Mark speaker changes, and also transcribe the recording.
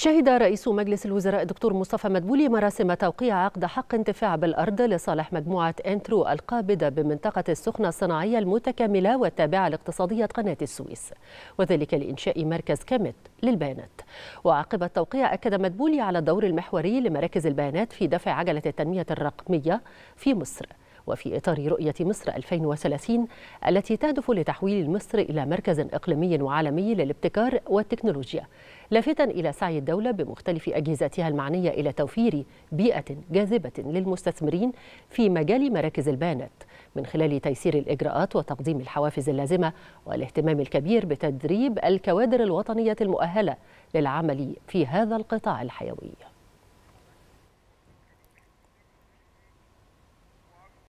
Speaker 1: شهد رئيس مجلس الوزراء الدكتور مصطفى مدبولي مراسم توقيع عقد حق انتفاع بالأرض لصالح مجموعة انترو القابضة بمنطقة السخنة الصناعية المتكاملة والتابعة لاقتصادية قناة السويس وذلك لإنشاء مركز كامت للبيانات وعقب التوقيع أكد مدبولي على الدور المحوري لمراكز البيانات في دفع عجلة التنمية الرقمية في مصر وفي إطار رؤية مصر 2030 التي تهدف لتحويل مصر إلى مركز إقليمي وعالمي للابتكار والتكنولوجيا لافتا إلى سعي الدولة بمختلف أجهزتها المعنية إلى توفير بيئة جاذبة للمستثمرين في مجال مراكز البيانات من خلال تيسير الإجراءات وتقديم الحوافز اللازمة والاهتمام الكبير بتدريب الكوادر الوطنية المؤهلة للعمل في هذا القطاع الحيوي